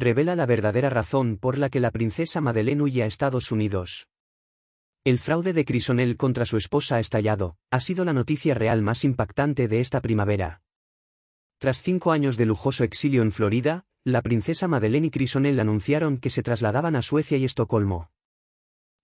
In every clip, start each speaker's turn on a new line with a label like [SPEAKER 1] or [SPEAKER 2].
[SPEAKER 1] revela la verdadera razón por la que la princesa Madeleine huye a Estados Unidos. El fraude de Crisonel contra su esposa ha estallado, ha sido la noticia real más impactante de esta primavera. Tras cinco años de lujoso exilio en Florida, la princesa Madeleine y Crisonel anunciaron que se trasladaban a Suecia y Estocolmo.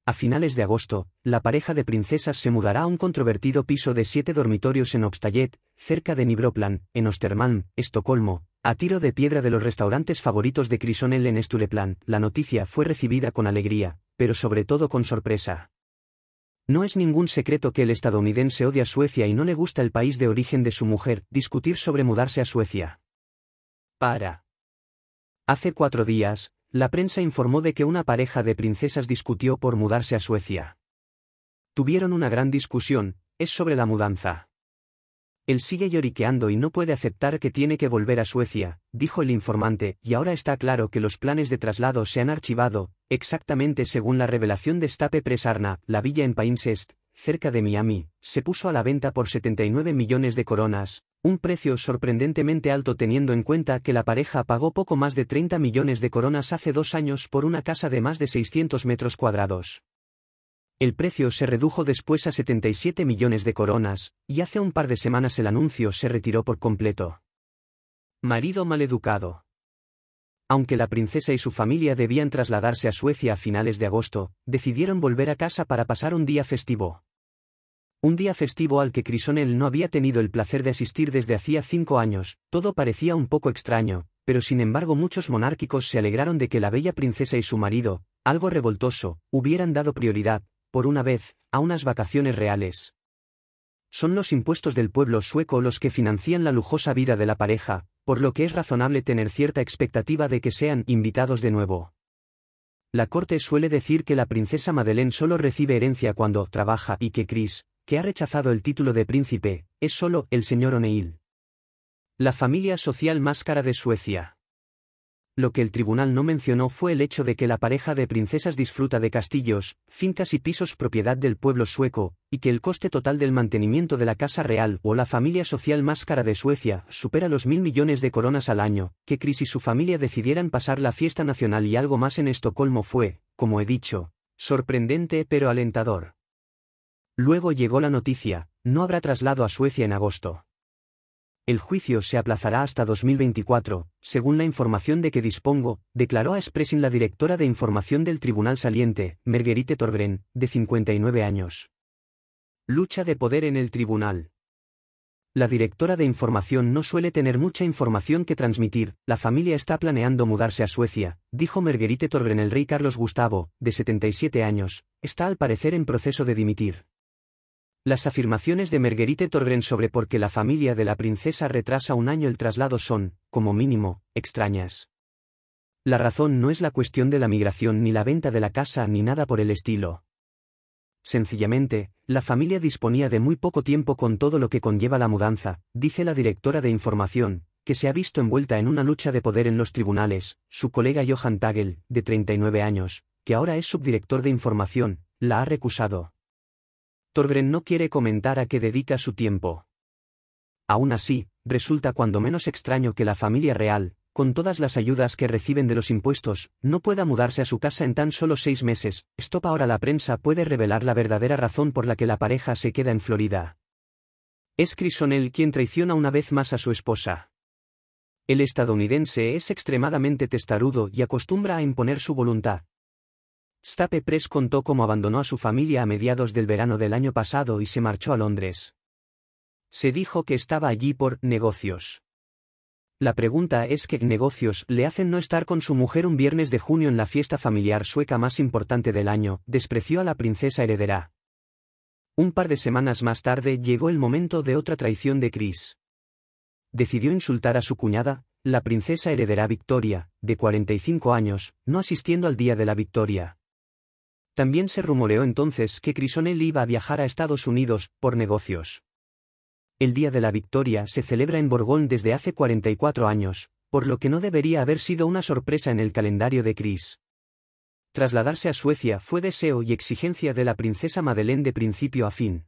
[SPEAKER 1] A finales de agosto, la pareja de princesas se mudará a un controvertido piso de siete dormitorios en Obstayet, cerca de Nibroplan, en Ostermalm, Estocolmo, a tiro de piedra de los restaurantes favoritos de Crisonel en Estuleplan. La noticia fue recibida con alegría, pero sobre todo con sorpresa. No es ningún secreto que el estadounidense odia Suecia y no le gusta el país de origen de su mujer, discutir sobre mudarse a Suecia. Para. Hace cuatro días, la prensa informó de que una pareja de princesas discutió por mudarse a Suecia. Tuvieron una gran discusión, es sobre la mudanza. Él sigue lloriqueando y no puede aceptar que tiene que volver a Suecia, dijo el informante, y ahora está claro que los planes de traslado se han archivado, exactamente según la revelación de Stape Presarna, la villa en cerca de Miami, se puso a la venta por 79 millones de coronas, un precio sorprendentemente alto teniendo en cuenta que la pareja pagó poco más de 30 millones de coronas hace dos años por una casa de más de 600 metros cuadrados. El precio se redujo después a 77 millones de coronas, y hace un par de semanas el anuncio se retiró por completo. Marido maleducado. Aunque la princesa y su familia debían trasladarse a Suecia a finales de agosto, decidieron volver a casa para pasar un día festivo. Un día festivo al que Crisonel no había tenido el placer de asistir desde hacía cinco años, todo parecía un poco extraño, pero sin embargo muchos monárquicos se alegraron de que la bella princesa y su marido, algo revoltoso, hubieran dado prioridad, por una vez, a unas vacaciones reales. Son los impuestos del pueblo sueco los que financian la lujosa vida de la pareja, por lo que es razonable tener cierta expectativa de que sean invitados de nuevo. La corte suele decir que la princesa Madeleine solo recibe herencia cuando trabaja y que Chris, que ha rechazado el título de príncipe, es solo el señor O'Neill. La familia social más cara de Suecia. Lo que el tribunal no mencionó fue el hecho de que la pareja de princesas disfruta de castillos, fincas y pisos propiedad del pueblo sueco, y que el coste total del mantenimiento de la casa real o la familia social más cara de Suecia supera los mil millones de coronas al año, que Chris y su familia decidieran pasar la fiesta nacional y algo más en Estocolmo fue, como he dicho, sorprendente pero alentador. Luego llegó la noticia, no habrá traslado a Suecia en agosto. El juicio se aplazará hasta 2024, según la información de que dispongo, declaró a Expressing la directora de información del tribunal saliente, Merguerite Torbren, de 59 años. Lucha de poder en el tribunal. La directora de información no suele tener mucha información que transmitir, la familia está planeando mudarse a Suecia, dijo Merguerite Torbren El rey Carlos Gustavo, de 77 años, está al parecer en proceso de dimitir. Las afirmaciones de Merguerite Torren sobre por qué la familia de la princesa retrasa un año el traslado son, como mínimo, extrañas. La razón no es la cuestión de la migración ni la venta de la casa ni nada por el estilo. Sencillamente, la familia disponía de muy poco tiempo con todo lo que conlleva la mudanza, dice la directora de información, que se ha visto envuelta en una lucha de poder en los tribunales, su colega Johan Tagel, de 39 años, que ahora es subdirector de información, la ha recusado. Torgren no quiere comentar a qué dedica su tiempo. Aún así, resulta cuando menos extraño que la familia real, con todas las ayudas que reciben de los impuestos, no pueda mudarse a su casa en tan solo seis meses. Stop ahora la prensa puede revelar la verdadera razón por la que la pareja se queda en Florida. Es Crisonel quien traiciona una vez más a su esposa. El estadounidense es extremadamente testarudo y acostumbra a imponer su voluntad, Stape Press contó cómo abandonó a su familia a mediados del verano del año pasado y se marchó a Londres. Se dijo que estaba allí por negocios. La pregunta es qué negocios le hacen no estar con su mujer un viernes de junio en la fiesta familiar sueca más importante del año, despreció a la princesa heredera. Un par de semanas más tarde llegó el momento de otra traición de Chris. Decidió insultar a su cuñada, la princesa heredera Victoria, de 45 años, no asistiendo al día de la victoria. También se rumoreó entonces que Crisonel iba a viajar a Estados Unidos, por negocios. El Día de la Victoria se celebra en Borgón desde hace 44 años, por lo que no debería haber sido una sorpresa en el calendario de Cris. Trasladarse a Suecia fue deseo y exigencia de la princesa Madeleine de principio a fin.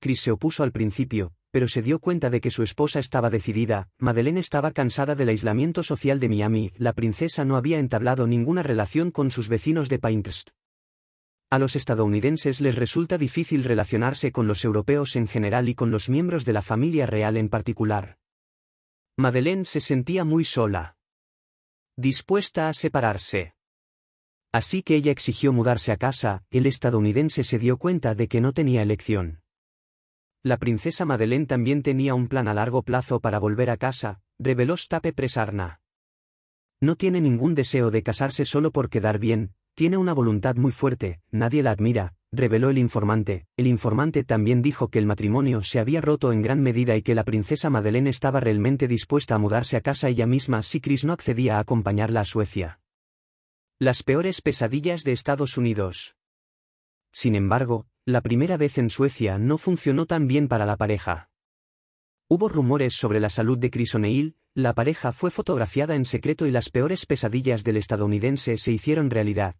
[SPEAKER 1] Cris se opuso al principio, pero se dio cuenta de que su esposa estaba decidida, Madeleine estaba cansada del aislamiento social de Miami, la princesa no había entablado ninguna relación con sus vecinos de Pinecrest. A los estadounidenses les resulta difícil relacionarse con los europeos en general y con los miembros de la familia real en particular. Madeleine se sentía muy sola. Dispuesta a separarse. Así que ella exigió mudarse a casa, el estadounidense se dio cuenta de que no tenía elección. La princesa Madeleine también tenía un plan a largo plazo para volver a casa, reveló Stape Presarna. No tiene ningún deseo de casarse solo por quedar bien, tiene una voluntad muy fuerte, nadie la admira, reveló el informante. El informante también dijo que el matrimonio se había roto en gran medida y que la princesa Madeleine estaba realmente dispuesta a mudarse a casa ella misma si Chris no accedía a acompañarla a Suecia. Las peores pesadillas de Estados Unidos. Sin embargo, la primera vez en Suecia no funcionó tan bien para la pareja. Hubo rumores sobre la salud de Chris O'Neill, la pareja fue fotografiada en secreto y las peores pesadillas del estadounidense se hicieron realidad,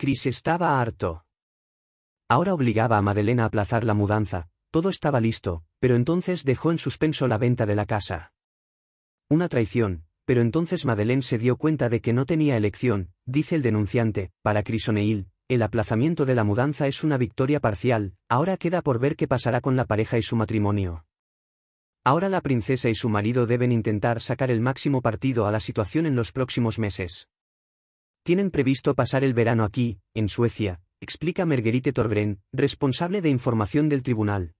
[SPEAKER 1] Chris estaba harto. Ahora obligaba a Madeleine a aplazar la mudanza, todo estaba listo, pero entonces dejó en suspenso la venta de la casa. Una traición, pero entonces Madeleine se dio cuenta de que no tenía elección, dice el denunciante, para Chris O'Neill, el aplazamiento de la mudanza es una victoria parcial, ahora queda por ver qué pasará con la pareja y su matrimonio. Ahora la princesa y su marido deben intentar sacar el máximo partido a la situación en los próximos meses tienen previsto pasar el verano aquí, en Suecia, explica Merguerite Torbren, responsable de información del tribunal.